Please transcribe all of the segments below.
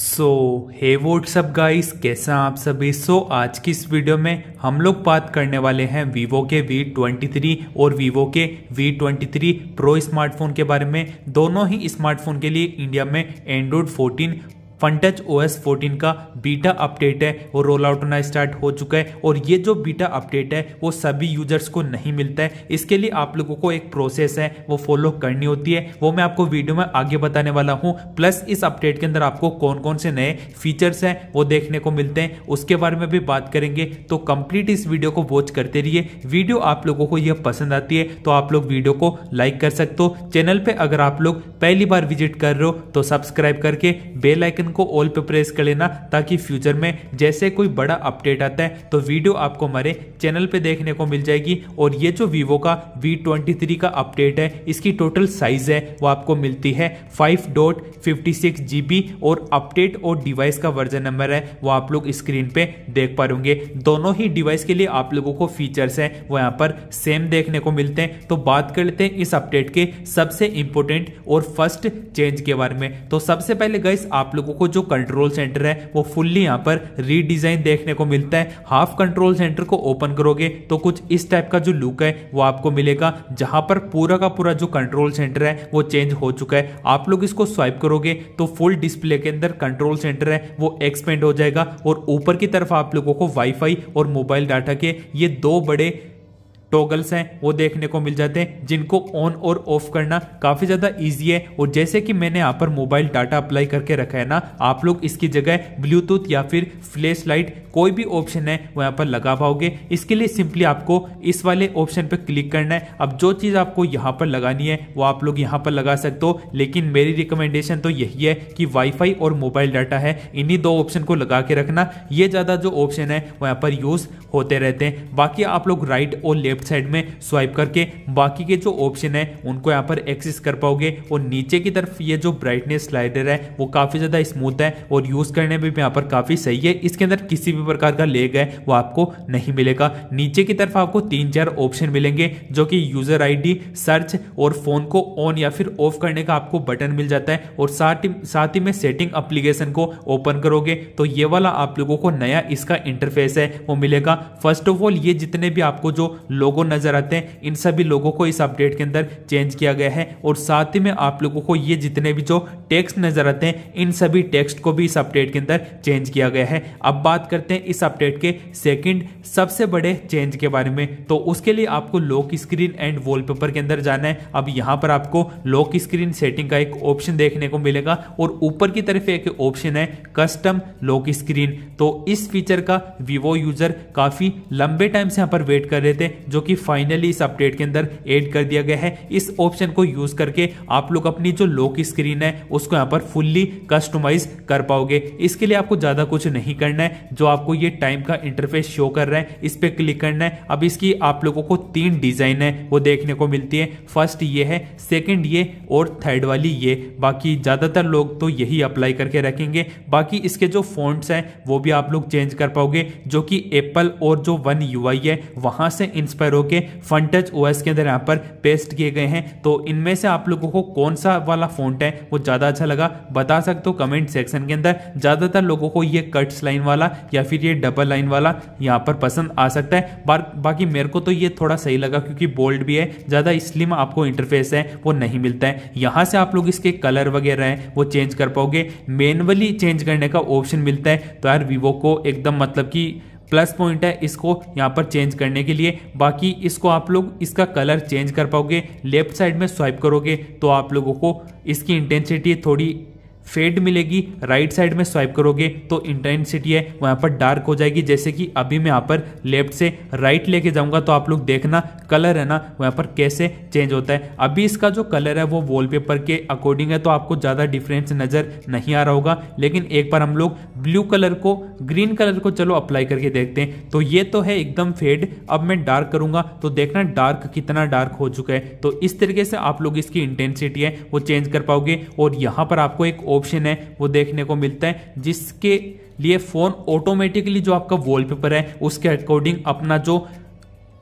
सो हे WhatsApp guys कैसा आप सभी सो so, आज की इस वीडियो में हम लोग बात करने वाले हैं वीवो के V23 और वीवो के V23 प्रो स्मार्टफोन के बारे में दोनों ही स्मार्टफोन के लिए इंडिया में एंड्रॉयड 14 फनटच एस फोर्टीन का बीटा अपडेट है वो रोल आउट होना स्टार्ट हो चुका है और ये जो बीटा अपडेट है वो सभी यूजर्स को नहीं मिलता है इसके लिए आप लोगों को एक प्रोसेस है वो फॉलो करनी होती है वो मैं आपको वीडियो में आगे बताने वाला हूँ प्लस इस अपडेट के अंदर आपको कौन कौन से नए फीचर्स हैं वो देखने को मिलते हैं उसके बारे में भी बात करेंगे तो कंप्लीट इस वीडियो को वॉच करते रहिए वीडियो आप लोगों को यह पसंद आती है तो आप लोग वीडियो को लाइक कर सकते हो चैनल पर अगर आप लोग पहली बार विजिट कर रहे हो तो सब्सक्राइब करके बेलाइकन इनको ऑल पे प्रेस कर लेना ताकि फ्यूचर में जैसे कोई बड़ा अपडेट आता है तो वीडियो आपको हमारे चैनल पे देखने को मिल जाएगी और ये जो वीवो का वी ट्वेंटी का अपडेट है इसकी टोटल साइज है वो आपको मिलती है five dot fifty six G B और अपडेट और डिवाइस का वर्जन नंबर है वो आप लोग स्क्रीन पे देख पा रहे दोनों ही डिवाइस के लिए आप लोगों को फीचर्स हैं वो यहाँ पर सेम देखने को मिलते हैं तो बात कर लेते हैं इस अपडेट के सबसे इंपोर्टेंट और फर्स्ट चेंज के बारे में तो सबसे पहले गाइस आप लोगों को को जो कंट्रोल सेंटर है वो फुल्ली यहाँ पर रीडिजाइन देखने को मिलता है हाफ कंट्रोल सेंटर को ओपन करोगे तो कुछ इस टाइप का जो लुक है वो आपको मिलेगा जहाँ पर पूरा का पूरा जो कंट्रोल सेंटर है वो चेंज हो चुका है आप लोग इसको स्वाइप करोगे तो फुल डिस्प्ले के अंदर कंट्रोल सेंटर है वो एक्सपेंड हो जाएगा और ऊपर की तरफ आप लोगों को वाईफाई और मोबाइल डाटा के ये दो बड़े टॉगल्स हैं वो देखने को मिल जाते हैं जिनको ऑन और ऑफ करना काफ़ी ज़्यादा ईजी है और जैसे कि मैंने यहाँ पर मोबाइल डाटा अप्लाई करके रखा है ना आप लोग इसकी जगह ब्लूटूथ या फिर फ्लैश लाइट कोई भी ऑप्शन है वो यहाँ पर लगा पाओगे इसके लिए सिंपली आपको इस वाले ऑप्शन पर क्लिक करना है अब जो चीज़ आपको यहाँ पर लगानी है वो आप लोग यहाँ पर लगा सकते हो लेकिन मेरी रिकमेंडेशन तो यही है कि वाईफाई और मोबाइल डाटा है इन्हीं दो ऑप्शन को लगा के रखना ये ज़्यादा जो ऑप्शन है वो यहाँ पर यूज़ होते रहते हैं बाकी आप लोग राइट और लेफ्ट लेफ्ट साइड में स्वाइप करके बाकी के जो ऑप्शन है उनको यहाँ पर एक्सेस कर पाओगे और नीचे की तरफ ये जो ब्राइटनेस स्लाइडर है वो काफ़ी ज़्यादा स्मूथ है और यूज़ करने में भी यहाँ पर काफ़ी सही है इसके अंदर किसी भी प्रकार का लेग है वो आपको नहीं मिलेगा नीचे की तरफ आपको तीन चार ऑप्शन मिलेंगे जो कि यूज़र आईडी सर्च और फ़ोन को ऑन या फिर ऑफ करने का आपको बटन मिल जाता है और साथ ही साथ ही में सेटिंग अप्लीकेशन को ओपन करोगे तो ये वाला आप लोगों को नया इसका इंटरफेस है वो मिलेगा फर्स्ट ऑफ ऑल ये जितने भी आपको जो लोग लोगो नजर आते हैं इन सभी लोगों को इस अपडेट के अंदर चेंज किया गया है और साथ ही में आप लोगों को ये जितने भी जो टेक्स्ट नजर आते हैं इन सभी टेक्स्ट को भी इस अपडेट के अंदर चेंज किया गया है अब बात करते हैं इस अपडेट के सेकंड सबसे बड़े चेंज के बारे में तो उसके लिए आपको लॉक स्क्रीन एंड वॉलपेपर के अंदर जाना है अब यहां पर आपको लॉक स्क्रीन सेटिंग का एक ऑप्शन देखने को मिलेगा और ऊपर की तरफ एक ऑप्शन है कस्टम लॉक स्क्रीन तो इस फीचर का वीवो यूजर काफी लंबे टाइम से यहां पर वेट कर रहे थे जो कि फाइनली इस अपडेट के अंदर एड कर दिया गया है इस ऑप्शन को यूज करके आप लोग अपनी जो लॉक स्क्रीन है उसको यहाँ पर फुल्ली कस्टमाइज कर पाओगे इसके लिए आपको ज़्यादा कुछ नहीं करना है जो आपको ये टाइम का इंटरफेस शो कर रहा है इस पर क्लिक करना है अब इसकी आप लोगों को तीन डिज़ाइन है वो देखने को मिलती है फर्स्ट ये है सेकेंड ये और थर्ड वाली ये बाकी ज़्यादातर लोग तो यही अप्लाई करके रखेंगे बाकी इसके जो फॉन्ट्स हैं वो भी आप लोग चेंज कर पाओगे जो कि एप्पल और जो वन यू है वहां से इंस्पायर कर के फन टच ओएस के अंदर यहाँ पर पेस्ट किए गए हैं तो इनमें से आप लोगों को कौन सा वाला फ़ॉन्ट है वो ज़्यादा अच्छा लगा बता सकते हो कमेंट सेक्शन के अंदर ज़्यादातर लोगों को ये कट्स लाइन वाला या फिर ये डबल लाइन वाला यहाँ पर पसंद आ सकता है बाकी मेरे को तो ये थोड़ा सही लगा क्योंकि बोल्ड भी है ज़्यादा स्लिम आपको इंटरफेस है वो नहीं मिलता है यहाँ से आप लोग इसके कलर वगैरह हैं वो चेंज कर पाओगे मैनुअली चेंज करने का ऑप्शन मिलता है तो यार वीवो को एकदम मतलब कि प्लस पॉइंट है इसको यहाँ पर चेंज करने के लिए बाकी इसको आप लोग इसका कलर चेंज कर पाओगे लेफ्ट साइड में स्वाइप करोगे तो आप लोगों को इसकी इंटेंसिटी थोड़ी फेड मिलेगी राइट साइड में स्वाइप करोगे तो इंटेंसिटी है वहाँ पर डार्क हो जाएगी जैसे कि अभी मैं यहाँ पर लेफ्ट से राइट लेके जाऊँगा तो आप लोग देखना कलर है ना वहाँ पर कैसे चेंज होता है अभी इसका जो कलर है वो वॉलपेपर के अकॉर्डिंग है तो आपको ज़्यादा डिफरेंस नज़र नहीं आ रहा होगा लेकिन एक बार हम लोग ब्लू कलर को ग्रीन कलर को चलो अप्लाई करके देखते हैं तो ये तो है एकदम फेड अब मैं डार्क करूँगा तो देखना डार्क कितना डार्क हो चुका है तो इस तरीके से आप लोग इसकी इंटेंसिटी है वो चेंज कर पाओगे और यहाँ पर आपको एक ऑप्शन है वो देखने को मिलता है जिसके लिए फ़ोन ऑटोमेटिकली जो आपका वॉलपेपर है उसके अकॉर्डिंग अपना जो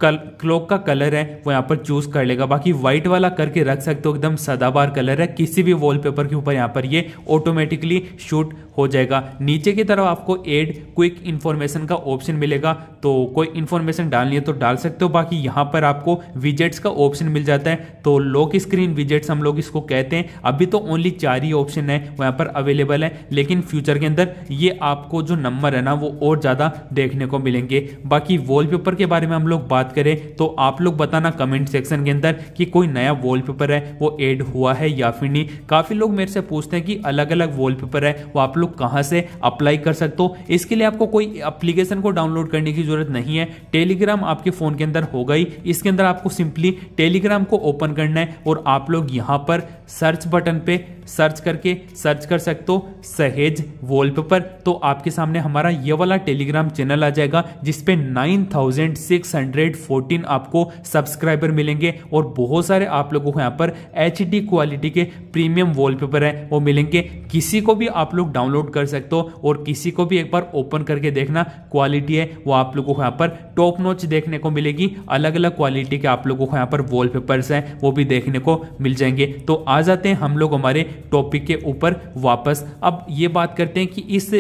कल क्लोक का कलर है वो यहाँ पर चूज़ कर लेगा बाकी व्हाइट वाला करके रख सकते हो एकदम सदाबार कलर है किसी भी वॉलपेपर के ऊपर यहाँ पर ये ऑटोमेटिकली शूट हो जाएगा नीचे की तरफ आपको एड क्विक इन्फॉर्मेशन का ऑप्शन मिलेगा तो कोई इन्फॉर्मेशन डालनी है तो डाल सकते हो बाकी यहाँ पर आपको विजेट्स का ऑप्शन मिल जाता है तो लॉक स्क्रीन विजेट्स हम लोग इसको कहते हैं अभी तो ओनली चार ही ऑप्शन है वो यहाँ पर अवेलेबल है लेकिन फ्यूचर के अंदर ये आपको जो नंबर है ना वो और ज़्यादा देखने को मिलेंगे बाकी वॉलपेपर के बारे में हम लोग बात बात करें तो आप लोग बताना कमेंट सेक्शन के अंदर कि कोई नया वॉलपेपर है वो ऐड हुआ है या फिर नहीं काफ़ी लोग मेरे से पूछते हैं कि अलग अलग वॉलपेपर है वो आप लोग कहाँ से अप्लाई कर सकते हो इसके लिए आपको कोई अप्लीकेशन को डाउनलोड करने की जरूरत नहीं है टेलीग्राम आपके फ़ोन के अंदर होगा ही इसके अंदर आपको सिंपली टेलीग्राम को ओपन करना है और आप लोग यहाँ पर सर्च बटन पे सर्च करके सर्च कर सकते हो सहेज वॉलपेपर तो आपके सामने हमारा ये वाला टेलीग्राम चैनल आ जाएगा जिसपे nine thousand six hundred fourteen आपको सब्सक्राइबर मिलेंगे और बहुत सारे आप लोगों को यहाँ पर एच क्वालिटी के प्रीमियम वॉलपेपर हैं वो मिलेंगे किसी को भी आप लोग डाउनलोड कर सकते हो और किसी को भी एक बार ओपन करके देखना क्वालिटी है वो आप लोगों को यहाँ पर टॉप नोच देखने को मिलेगी अलग अलग क्वालिटी के आप लोगों को यहाँ पर वॉल हैं वो भी देखने को मिल जाएंगे तो आ जाते हैं हम लोग हमारे टॉपिक के ऊपर वापस अब ये बात करते हैं कि इस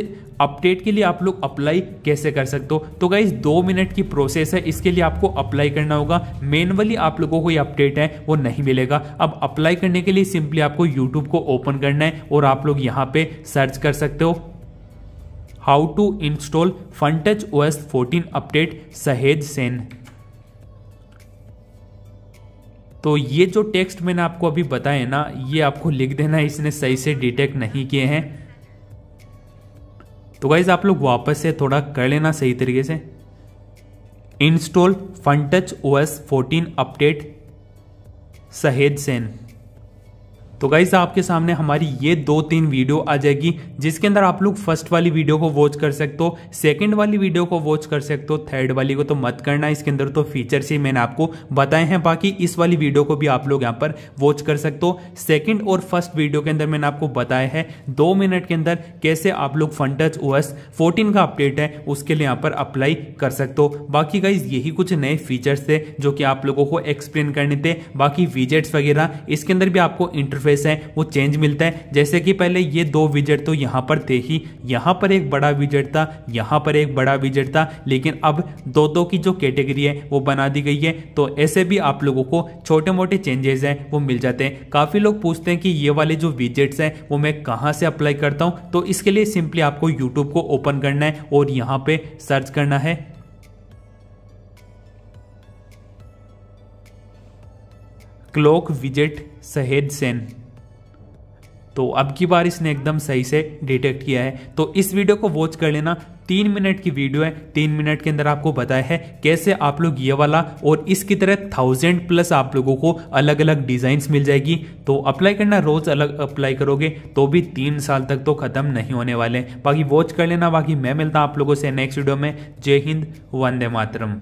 अपडेट के लिए आप लोग अप्लाई कैसे कर सकते हो तो गाइज दो मिनट की प्रोसेस है इसके लिए आपको अप्लाई करना होगा मेनवली आप लोगों को ये अपडेट है वो नहीं मिलेगा अब अप्लाई करने के लिए सिंपली आपको यूट्यूब को ओपन करना है और आप लोग यहाँ पे सर्च कर सकते हो how to install Funtouch O S fourteen update सहेज सेन तो ये जो टेक्स्ट मैंने आपको अभी बताया ना ये आपको लिख देना इसने सही से डिटेक्ट नहीं किए हैं तो गाइज़ आप लोग वापस से थोड़ा कर लेना सही तरीके से install Funtouch O S fourteen update सहेज सेन तो गाइज आपके सामने हमारी ये दो तीन वीडियो आ जाएगी जिसके अंदर आप लोग फर्स्ट वाली वीडियो को वॉच कर सकते हो सेकंड वाली वीडियो को वॉच कर सकते हो थर्ड वाली को तो मत करना इसके अंदर तो फीचर्स ही मैंने आपको बताए हैं बाकी इस वाली वीडियो को भी आप लोग यहाँ पर वॉच कर सकते हो सेकेंड और फर्स्ट वीडियो के अंदर मैंने आपको बताया है दो मिनट के अंदर कैसे आप लोग फन टच ओएस फोर्टीन का अपडेट है उसके लिए यहाँ पर अप्लाई कर सकते हो बाकी गाइज यही कुछ नए फीचर्स थे जो कि आप लोगों को एक्सप्लेन करने थे बाकी विजेट्स वगैरह इसके अंदर भी आपको इंटरफेस इंटरफेस है वो चेंज मिलता है जैसे कि पहले ये दो विजेट तो यहाँ पर थे ही यहाँ पर एक बड़ा विजेट था यहाँ पर एक बड़ा विजेट था लेकिन अब दो दो की जो कैटेगरी है वो बना दी गई है तो ऐसे भी आप लोगों को छोटे मोटे चेंजेस हैं वो मिल जाते हैं काफ़ी लोग पूछते हैं कि ये वाले जो विजेट्स हैं वो मैं कहाँ से अप्लाई करता हूँ तो इसके लिए सिंपली आपको यूट्यूब को ओपन करना है और यहाँ पर सर्च करना है क्लोक विजेट सहेद सेन तो अब की बार इसने एकदम सही से डिटेक्ट किया है तो इस वीडियो को वॉच कर लेना तीन मिनट की वीडियो है तीन मिनट के अंदर आपको बताया है कैसे आप लोग ये वाला और इसकी तरह थाउजेंड प्लस आप लोगों को अलग अलग डिजाइन मिल जाएगी तो अप्लाई करना रोज अलग अप्लाई करोगे तो भी तीन साल तक तो खत्म नहीं होने वाले बाकी वॉच कर लेना बाकी मैं मिलता आप लोगों से नेक्स्ट वीडियो में जय हिंद वंदे मातरम